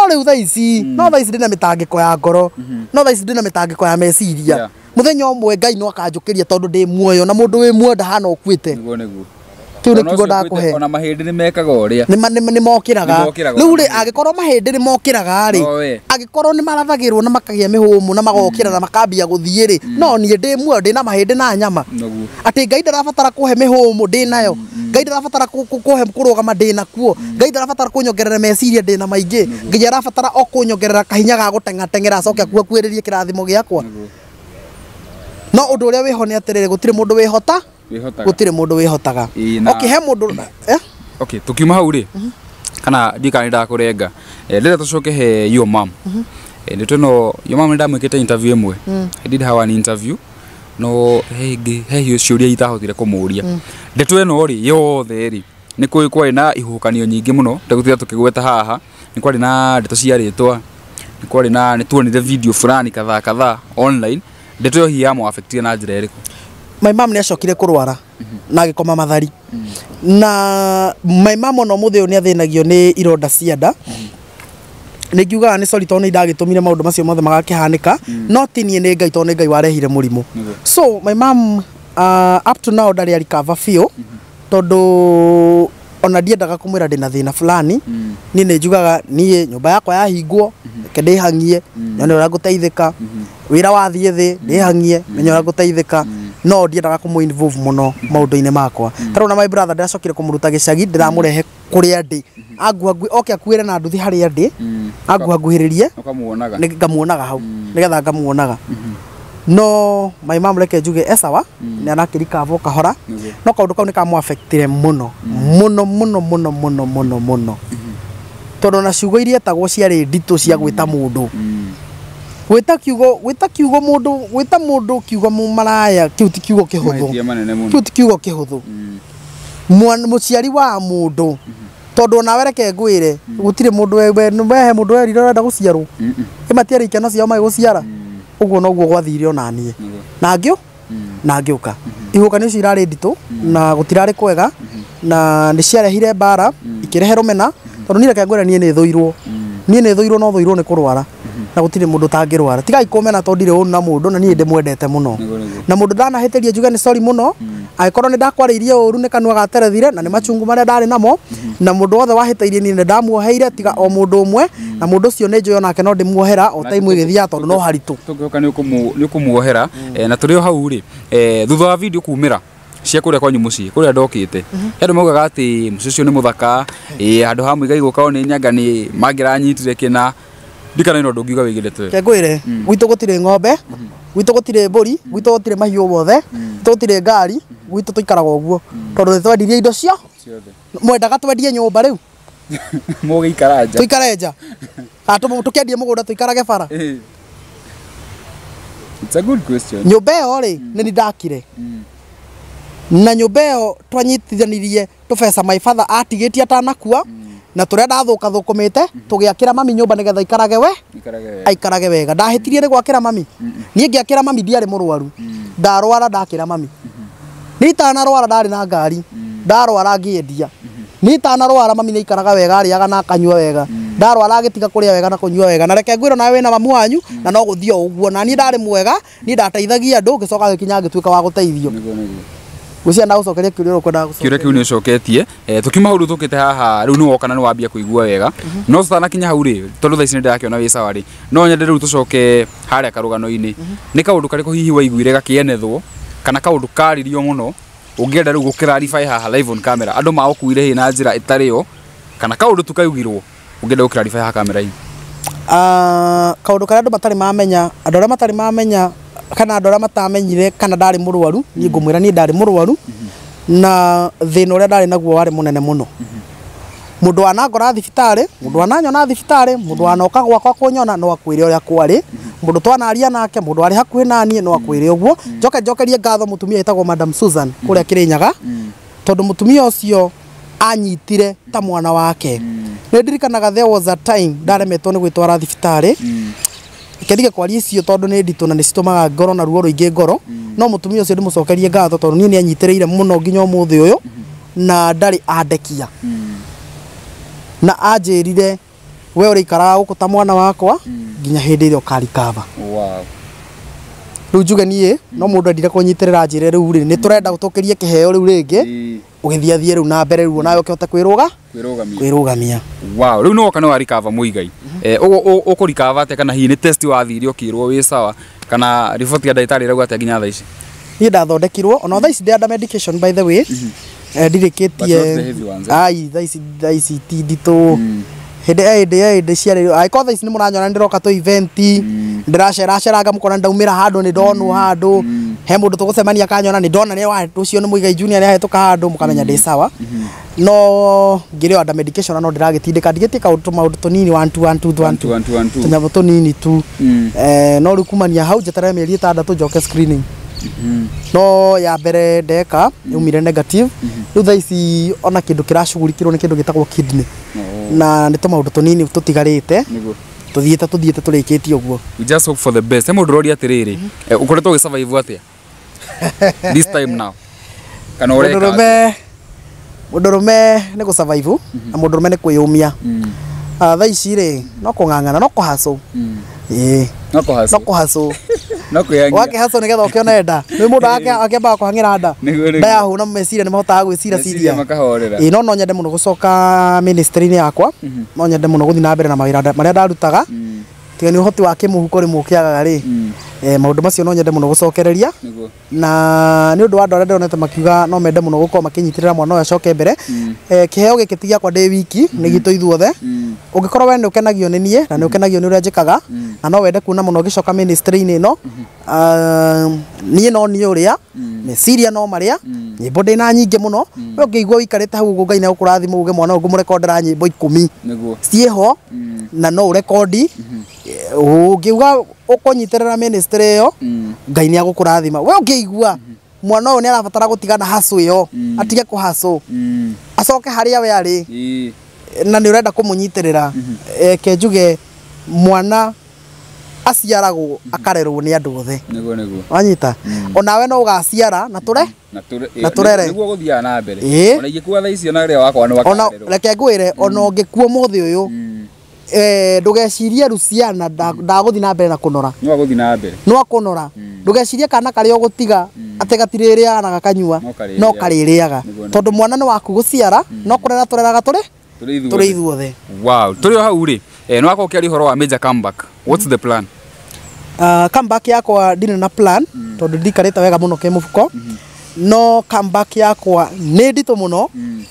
Speaker 2: rä u ici mm. no thaici ndä na mä tangä ko ya ngoro mm-hmm. no thaici ndä na mä ko ya meciria må thenya å mwe ngai no akanjå kä ria tondå ndä muoyo na må ndå wä muo ndahana å kuä te kiu ni kigo ndakuhe
Speaker 1: ona mahindi ni mekaga uria ni ni
Speaker 2: ni mokiraga riu ri agikorwo mahindi ni mokiraga ri agikorwo ni marathagirwo na makagia mihumu na magokira mm. na makambia guthie ri mm. no nie ndi muoyo ndi na mahindi na nyama ati ngai ndarabatara kuhe mihumu ndi nayo mm, ngai ndarabatara kuhe kurugama ndi nakuo ngai ndarabatara kunyongerera meciria ndi na maingi ngai arabatara o kunyongerera kahinya ga gutengatengera acoke akuo akuiririe kirathimo giakwa no undu uria wiho ni atiriri gutiri mundu wihota gutire mundu wihotaga
Speaker 1: okay he mundu eh okay tukiuma hau ri kana ndikana ndakurenga ndira eh, tucoke he your mom eh, ndi twino your mom ndamwikite interview imwe i did have an interview no he ciuria itahotire kumuria ndeto ĩno rĩ yothe rĩ nĩ kũĩ kwarĩ na ihuhukanio nyingĩ mũno ndegũtiga tukigweta haha ni kwarĩ na ndeto ciarĩtwa ni kwarĩ na nĩ tuonire video fulani kadha kadha online ndeto ĩyo hihi yamwaffectire na njĩra ĩrĩkũ
Speaker 2: my mom kå rwara mhm. na koma mathari mhm. na my mom ona muthi ni athinagio nä ironda cianda mhm. nä ngiugaga nä cori tondå nä tå mire maå ndå macio mothe magakä hanä ka no tiniä nä ngai tondå nä ngai warehire må rimå so my mam uh, up to now ndarä arikava biå tondå ona ndiendaga kå mwä ra ndä na thä na fulani mm. niä nä njugaga niä nyå mba yakwa yahingwo mm. ke ndä hangie mm. nyone å rä a ngå teithä ka mm-hmm. wä ra wathiä thä ndä hangie menye å rä a ngå teithä ka no ndiendaga kå må involve må no maå ndå-inä makwa tarä na my brother ndä racokire kå må ruta gä cagi ndä ramå rehe kå rä a ndä mm-hmm. anguhangu oke akuä re na nduthi harä a ndä anguhanguhä rä rie ngamuonaga hau nä getha ngamuonaga mm-hmm no maimam reke njuge esawa mm. nä arakirika vo kahora okay. no kaå kau nä kamwabektire må no må mm. no må no må no må no må mm-hmm. na ciugo iria etagwo ciarä nditå cia mm. gwä ta må ndå mm. gwä ta kiugo gwä ta kiugo må ndå gwä ta må ndå kiugo maraya kä u ti kiugo kä hå
Speaker 1: thå kä u
Speaker 2: ti kiugo kä hå thå må ciari wa må ndå mm-hmm. tondå ona wereke ngwä re gå tirä må ndå wehe må ndå werire å renda gå ciarwo ä mm uguo noguo gwathire ona niĩ na ngĩu mm. na ngĩuka mm-hmm. ihuhũkanio icio irarĩ nditũ mm-hmm. na gũtirarĩ kwega mm-hmm. na nĩ ciarehire mbara mm. ikĩrehe rũmena tondũ ni reke ngwĩra niĩ nĩ thũirwo mm niä nä thå no thå nä kå rwara mhm. na gå tirä må ndå tangä rwara tigai komena tondå ndirä å na må ndå na niä ndä mwendete må no na må ndå ndanahä tä rie njuge nä cori må no angä korwo nä ndakwarä irie å ru nä kanua gaterethire na nä macungu marä a ndarä namo na må ndå wothe wahä tä irie nä ndamuoheire tiga o må ndå å mwe mhm. na må ndå å cio nä njå onake no ndä muohera o ta imwe gä thiaga tondå no haritå
Speaker 1: tå ngä hoka nä å kå muohera mm. eh, na tå rä o hau rä eh, thutha wa video kumä ra cia kå rä kuria kwanyu mucii kuria ndokite mhm. andu maugaga ati mucii ucio ni muthaka handu ha muigai gukao ni nyanga ni mangiranyitire kina ndikana ino ndungiuga re
Speaker 2: mm. gwitå gå tirä ng'ombe gwitå gå mhm. tirä gwitu gutire mburi mm. gwitu gutire wothe mothe mm. gwitu gutire ngari gwitu tuikaraga uguo tondu nitwendirie indo cio mwendaga twendie nyumba riu
Speaker 1: mugiikara nja tuikare
Speaker 2: nja tukiendie mugunda tuikarage bara
Speaker 1: It's mba ä question. Nyumba
Speaker 2: ĩyo rĩ ndakire na nyumba iyo twanyitithanirie tubeca my father atigitie atanakua mm. na turenda thuka thukumite mm. tugiakira mami nyumba getha ikarage we aikarage wega ndahitirie ni gwakira mami nie ngiakira mami ndiari murwaru mm. ndarwara ndakira mami mm-hmm. ni rwara ndari na ngari ndarwara ngiendia mm-hmm. ni rwara mami ni ikaraga wega aga na akanyua wega ndarwara agitiga kuria wega na kunyua wega na reke ngwiro nawe na mamu wanyu na no guthio uguo na ni ndari mwega ni ndateithagia andu ngicoka gikinya ngituika wa guteithio gucia na gucokeria kiuria uria kwenda gucokeria kiuria
Speaker 1: kiu ni ucoketie eh, tukiuma hau riu tukite haha riu ni woka na ni wambia kuigua wega mhm. no tutanakinya hau ri tondu thaici ni ndirakiona wi sawa ri no nyende riu tucoke haria karugano-ini mhm. ni kaundu kariku hihi waiguire gakienethwo kana kaundu karirio muno ungienda riu gukirarify haha live on camera andu magukuire hi na njira itari yo kana kaundu tukaugirwo ungienda gukirarify haha kamera-ini
Speaker 2: ah, kaundu karia andu matari mamenya andu aria matari mamenya kana andå arä a matamenyire kana ndarä murwaru ni ngumwira ni mwä murwaru na thä na å naguo warä munene muno må ana ngora ndå wanangora ana nyona ndå wananyona ana må gwakwa kunyona no akwire re å rä twana kwarä må ndå twanaria nake må ndå arä hakuhä no akwire re joka guo njoke njokerie ngatho må tumia madam susan kå rä tondu mutumia ucio anyitire ta mwana wake nä ndirikanaga there was a time ndaremetwo nä gwitwara twara kwa kwaria icio tondo ni ndito na nicitumaga ngoro na ruo ruingi ngoro no mutumia ucio ndimucokerie ngatho tondu nie nianyitiriire muno nginya umuthi uyu na ndari andekia na anjirire we urikaraga guku ta mwana wakwa nginya hindi iria ukarikava wow riu njuge nie no mundu endire kunyitirira njire riu ri turenda gutukirie kiheo riu ringi thie riu na mbere riu onawe ukihota kwiruga kwirugamia
Speaker 1: wow riu no mhm. eh, kana wa recover muigai recover ate kana hi ni test thiri ukirwo wi sawa kana report ya daktari irauga atia nginya thaa ni
Speaker 2: niä ndathondekirwo ona thaa ici medication by the way mhm. eh kä eh? ai thaa ici ti nditå mm hindi ya hindi ya hindi ciarä angäkorwo ici nä må ranyona nä ndäroka tå iventi mm. ndäraceraceranga må kona ndaumä ra handå nä ndonwo mm. Mm. he må ndå tå gå cemania kanyona nä ndona nä å cio nä må igai junia nä ahetå ka handå må kamenya ndä mm-hmm. no ngä rä onda medication no ndä ragä tindä ka ndigä tä kaå tå maå ndå tå nini tå nyamå tå nini tu eh, no rä kumania hau njeterere mä eri ä tandatå njoke screening no ya mbere ndeka mhm. yaumire negative mhm. riu tha ici ona kindu kiracugurikirwo ni kindu gitagwo kidney na ni tumaundu tunini tutigarite tuthiite tuthiite turikitie uguo
Speaker 1: we just hope for the best he mundu roria atiriri ukoretwo mhm. eh, ugisurvive atia this time now
Speaker 2: kana ureka mundurume mundurume ni gusurvive na mundurume ni kwiyumia mm. ah, thaa ici ri no kung'ang'ana no kuhacu
Speaker 3: mm.
Speaker 2: no kuhacu no kwĩangia wake haco nĩgetha ũkĩone nda nĩ mũndũ akĩambaga kũhang'ĩra nda nda na meciria nĩ mahotaga gwĩcira ciria ĩ no no nyende mũno gũcoka ministry ni yakwa mhm. no nyende mũno gũthiĩ na mbere na mawira maria ndarutaga mm. tiga nĩ ũhoti wa kĩmũhuko rĩmwe ũkĩagaga rĩ mm eh maudu macio no nyende muno gucokereria na ni undu wa andu aria ndironete makiuga no mende muno gukoma kinyitirira mwana ũyũ acoke mbere mm. eh kiheo gikitigia kwa giakwa ndi wiki nä mm. gitå ithuothe mm. ũngĩkorwo wende ukenagio ni nie na ni ukenagio ni å rä na no wende kuna muno gicoka ministry-inĩ mm-hmm. ah, no ni no ni niĩ ni siria no maria ni bodi na nyinge muno we ngeigwa wikarite hau ũguo ngai nĩ agũkũrathima uge mwana ũngĩ mũrekondera nyimbo 10 ciĩ ho na no ũrekondi mm-hmm. eh, ũngiuga ukunyitirira ministry iyo mm. ngai ni agukurathima we ungiigua mm-hmm. mwana uyu ni arabatara gutigana hasu iyo mm. atige hasu mm. acoke haria we ari na ni urenda kumunyitirira mm-hmm. eke njuge mwana aciaragwo mm-hmm. akarerwo nä andå othe wanyita onawe no å gaciara na tå guthia
Speaker 1: na tå ria wakwa ni
Speaker 2: re ona å ngä ona må thä å yå Eh, ndugecirie ruciana ndaguthi mm. na mbere na kunora
Speaker 1: no aguthi na mbere
Speaker 2: no akunora mm. ndugecirie kana karia ugutiga mm. ate na kanyua no kaririaga tondu mwana ni waku guciara no kurera tureraga turi turi
Speaker 1: ithuothe wow turi hau ri eh, no akoke ari horo wa major comeback what's the plan
Speaker 2: uh, comeback yakwa ndire na plan mm. tondu ndikarite wega muno kimufuko mm mm-hmm. no comeback yakwa ni nditu muno mm.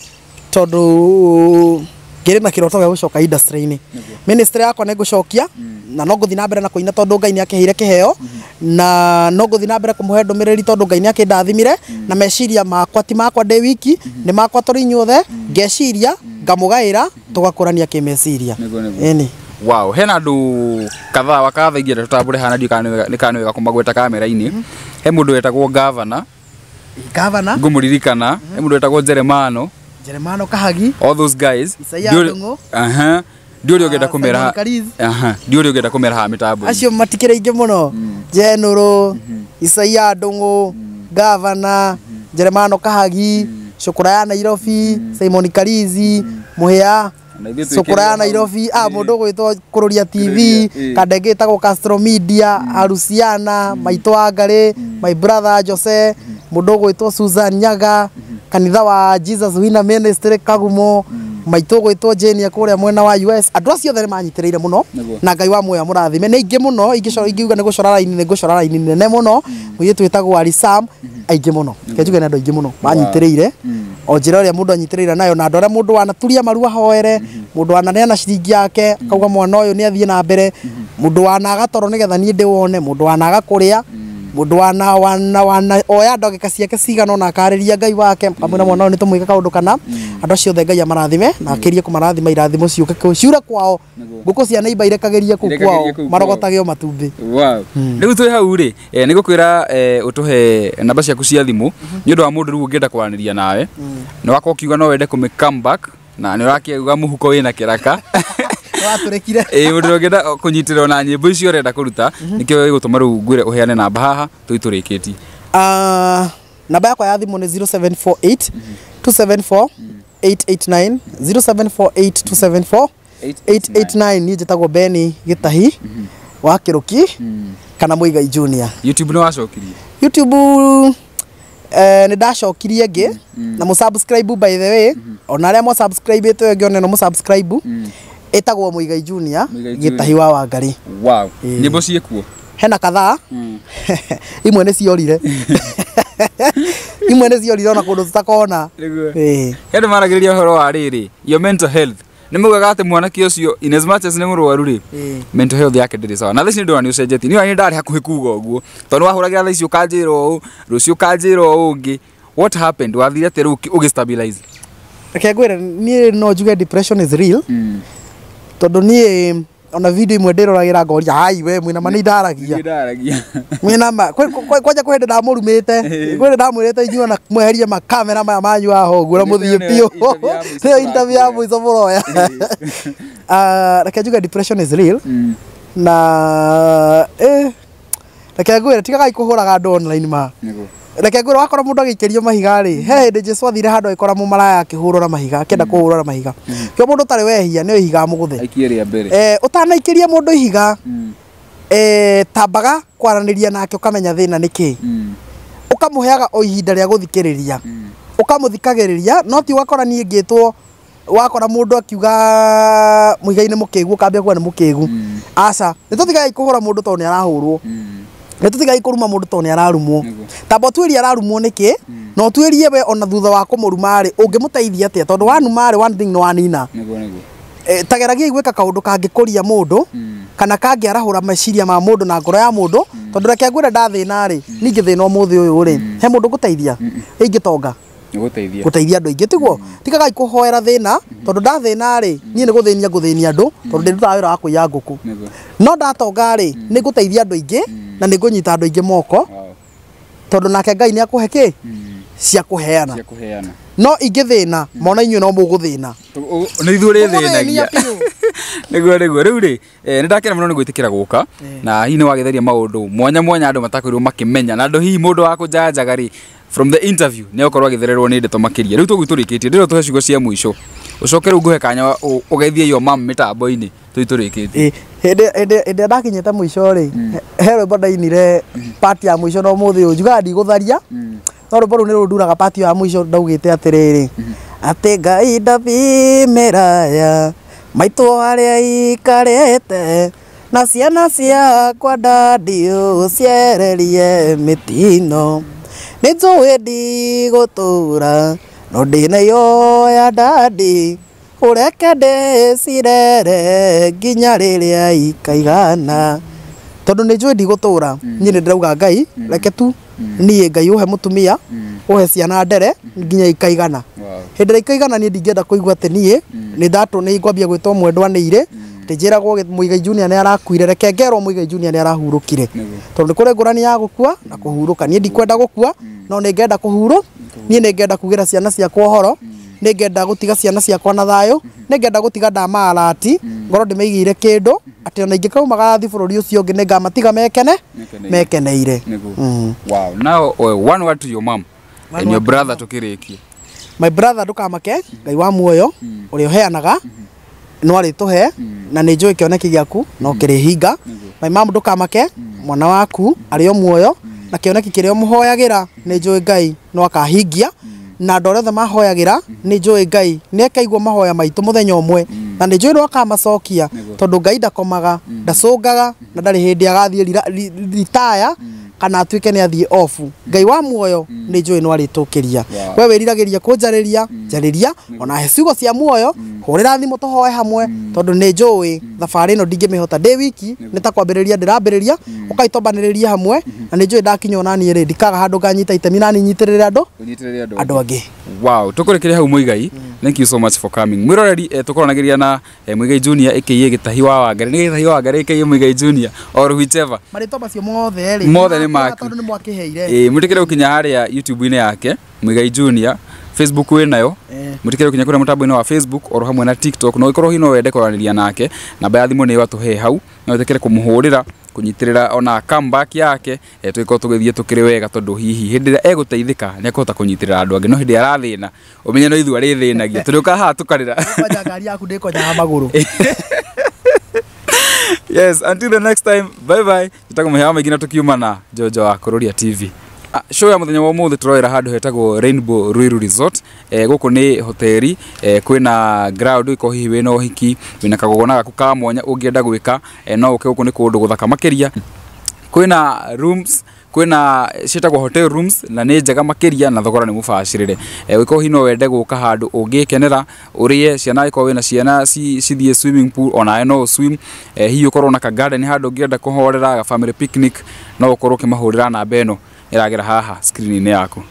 Speaker 2: tondu ngirä kä roto gucoka industry ni ministry yako ne gucokia mm. na no ngå na mbere na kuina tondu ngai ni akä kiheo na no ngå na mbere kå må he ndå ngai ni akindathimire mm. na meciria makwa ti makwa de wiki mm-hmm. ni makwa tori nyothe mm. ngeciria ngamugaira mm-hmm. tugakurania ki meciria ni
Speaker 1: wow hena andå kadha wakathaingia rä tå tambå re hanadi kana nä wega kå magweta kamera ini mm-hmm. he må ndå wetagwo governor governor ngå he må ndå wetagwo jeremano
Speaker 2: Jeremano Kahagi
Speaker 1: all those guys aha ndio uri ugenda kumera aha ndio uri ugenda kumera ha mitambo acio
Speaker 2: matikira ingi muno mm. General mm-hmm. Isaia Ndungu mm. gavana mm-hmm. Jeremano Kahagi mm. Shukura ya Nairobi Simon Karizi Muhia
Speaker 3: cukuraya nairobi a ah, må ndå gwä
Speaker 2: two kå rå ria tv kandengä tagwo castro media aruciana maitå wa ngarä my brother jose må ndå gwä two susan nyaga kanitha wa jesus wina ministry kagumo maitogo gwä two jania e mwena wa us andå acio othe nä manyitä rä ire må no na ngai wa muoya må rathime nä aingä må no ingiuga nä gå cora ini nä ngå cora raini nene muno no må mm-hmm. irä twä tagwo muno mm-hmm. aingä må no kenjuge nä andå aingä må no manyitä rä ire mm-hmm. o njä ra å rä nayo na andå arä a wana ndå wanaturia maru ahoere wana ndå wananeana ciringi yake kauga mwana å yå nä athiä na mbere må wana agatorwo nä getha niä ndä wone må wana agakå rä a mundu wana wana wana oya ndagika ciake cigana ona akariria ngai wake hamwe na mwana nä tå mwä ka kaå ndå kana mm. andå acio othe ngai amarathime na mm. akä rie kå marathima irathimo ciå ciure kwao ngå kå cia neiba irekagä rie kå kwao marogotage o matumbä
Speaker 1: hmm. rä u twä hau rä eh, nä gå kwä ra å eh, tå he namba ciaku cia thimå mhm. nä å ndå wa må ndå rä u ngä enda kwaranä ria nawe hmm. nä wakorwo å kiuga no wende kå mä na nä å rakä uga må huko wä na kä raka waturekire ä må ndä ngenda kå nyitä rwo na nyä mbo icio å renda kå ruta mhm. nä kä o gå tå ma rä u ngwä re å heane namba haha tå itå rä kä ti
Speaker 2: ah, namba yakwa ya thimå nä 0748 274 889 0748 274 889 niä beni gä tahi wa kä rå ki mhm. kana må igai junior
Speaker 1: nä wacokirie
Speaker 2: eh, nä ndacokirie ngä mhm. na må by the way ona arä a mo ä te ngä oneno må itagwo Muigai Junior gitahi wa Wangari
Speaker 1: wow nyimbo cie kuo
Speaker 2: hena kadha mm. imwe nä ciorire imwe nä ciorire ona kundu tutakona eh
Speaker 1: hena maragiria horo wa riri your mental health nä må gaga atä mwanake å cio nä må rwaru rä mental health yake ndä sawa na thaici nä ndona nä å ni niå ndari ndarä kuga å guo tondå nä wahå ragä ra thaici å kanjä ungi what happened wathire atä rä u å gä
Speaker 2: reke ngwä no juga depression is real mm tondå nie ona video imwe ndiroragira ngoria ai we mwina ma ndaragia
Speaker 1: ndaragia
Speaker 2: mwina ma kwanja kwende ndamurumite kwende ndamwirite inyu ona mweherie makamera maya manyu aho ngura muthie pio ndio interview ya mwizo muroya ah reke njuge depression is real mm. na eh reke ngwira tigagai kuhuraga andũ online ma reke ngwä wakora må ndå mahiga rä mm. he hä jesu athire handå agäkora må maraya akä hå na mahiga akenda mm. kå hå na mahiga mm. kä må ndå wehia nä ihiga må gå the å tanaikä rie må ihiga eh, tambaga kwaranä ria nake å kamenya thä na nä o ihinda rä a gå ria å kamå no ti ũgakora niä ngä wakora mundu akiuga muigaine mukigu kambia kuwa ni mukigu aca ni tutigai kuhura mundu tondu ni arahurwo nä tå tigai kå ruma må ararumwo Ta bo tuä ararumwo niki? No na å we ona thutha wa kå må rumarä å ngä må teithia one thing no anina. nä wanina eh, tageragia igwika kaundu kangikuria mundu hmm. kana kangi arahura meciria ma mundu na ngoro ya mundu hmm. tondu reke ngwira ndathina ri hmm. ningi thina umuthi uyu ri he mundu nguteithia ingitonga
Speaker 3: guteithia andu ingi
Speaker 2: tiguo tigagai kuhoera thina tondu ndathina ri ni ni guthinia nguthinia andu tondu ndirutaga wira wa kuya nguku no ndatonga ri ni nguteithia andu ingi na nä ngå nyita andå aingä moko tondå nake ngai nä akå he kä hmm. cia kå heana no ingä thä na mona hmm. inyuä no må gå thä na
Speaker 1: nä ithuä rä thä nagia niguo niguo riu ri eh, ni ndakena muno ni gwitikira guka eh. na hihi ni wagetheria maundu mwanya mwanya andu matakorirwo makimenya na andu hihi mundu wa kunjanjaga rä from the interview ni akorwo agethererwo ni ndeto makiria riu tugwiturikite ndiro tuhe ciugo cia muico ucoke riu nguhe kanya ugethie yo mam mitambo-ini
Speaker 2: hä ndakinyä te må ico rä he rwä mbo ndainire mm. pati ya må ico mm. no må thä å njugaga ndigå tharia no rwä mbo rä u nä rå nduraga pati ya må ico ndaugä te atä rä mm. rä atä ngai ndathimä raya maitwo arä a ikarä na ciana ciakwa å ciererie mä tino nä njå ä ndigå tå ra no ndä neyoya ndandi ureke ndĩcirere nginya rĩrĩa ikaigana tondå nä njå ä ndigåtåra mm. niä nä ndärauga ngai mm. reke tu mm. niä ngai uhe he må tumia å he ciana ndere nginya ikaigana hä ndä ikaigana niä ndingäenda kå igua atä niä nä ndatå nä ngwambia gwä two mwendwa nä ire ndä njä ragwo må junia nä arakuire reke ngerwo må igai junia nä arahurå kire tondå nä kå rä ngå rani ya gå kua na kå hurå ka niä ndikwenda gå kua no nä ngenda kå hurå niä ngenda kugä ciana ciakwa å nä gutiga gå tiga ciana ciakwa na thayå nä ngenda gå tiga ndama arati ngorwo ndä maigä kä atä ona ingä kaumaga thi bå rå ri å cio
Speaker 1: word to your mom mekeneire tå kä rä
Speaker 2: kie my brother ndukamake ngai wa muoyo uri mm. uheanaga mm-hmm. no ari tå he mm. na nä njå ä kä oneki gä aku no mm. kä rä hinga my mam ndukamake mwana waku arä o muoyo na kä oneki kä rä a må hoyagä ra nä njå ngai no akahingia na andå arä othe mahoyagä ra nä njå ä ngai nä akaigua mahoya maitå må thenya å mwe na nä njå ä rwo akamacookia tondå ngai ndakomaga mm. ngaga na ndarä hä ndä agathiä ritaya mm kana atuike ni athie ofu ngai wa muoyo mm. ni njui no aritukiria we riragiria kunjariria mm. njariria mm. ona he ciugo cia muoyo hurira thimu tuhoe hamwe tondu ni njui thabari ino ndingimihota ndi wiki ni ta kwambiriria ndirambiriria ukaitombaniriria hamwe mm-hmm. na ni njui ndakinya ona niĩ rĩ ndikaga handu nganyita itemi na ninyitirĩre andũ
Speaker 1: andũ angĩ wow tukũrĩkĩre hau mũigai mm thank you so much for coming mwiroreri eh, tukoranagiria na eh, igai Junior aka Gitahi wa Wangari ni Gitahi wa Wangari aka Muigai Junior or whichever
Speaker 2: maritwa macio mothe ri mothe ni maku tä kä
Speaker 1: re eh kinya harä a youtube inä yake igai Junior facebook wä nayo må tikä rä kinya kå rä wa facebook oro hamwe na tiktok no ikoro hino no wende kwaranä nake namba ya thimå nä watå he hau no wä tä kä kå må ona comeback yake e, tå gä korwo wega tondu hihi hindi ndä ä rä a egå teithä ka nä no hindi ndä ä rä no ithu ari thä nagia tondå å kahaha tå karä
Speaker 2: ngari yaku ndä konyaga magå rå
Speaker 1: yes until the next time bye bye tutakumä heaga maingä na jojo wa kå tv Ah, show ya muthenya wa muthi turoera handu hetagwo Rainbow Ruiru Resort Eh, guku ni hoteli e, eh, kwina ground iko hihi wina hiki wina kagogona gaku ka mwanya ungienda gwika e, eh, no uke guku ni kundu guthaka makiria kwina rooms kwina cietagwo hotel rooms na nä njega makä na thogora ni må bacä rä re eh, wä hino wende gå ka handå å ngä kenera å rä e ciana ä korwo wä na swimming pool ona no swim e, å korwo na kagarden handå å ngä enda kå ga family picnic no å korwo å kä mahå ĩragera haha screen-inĩ yaku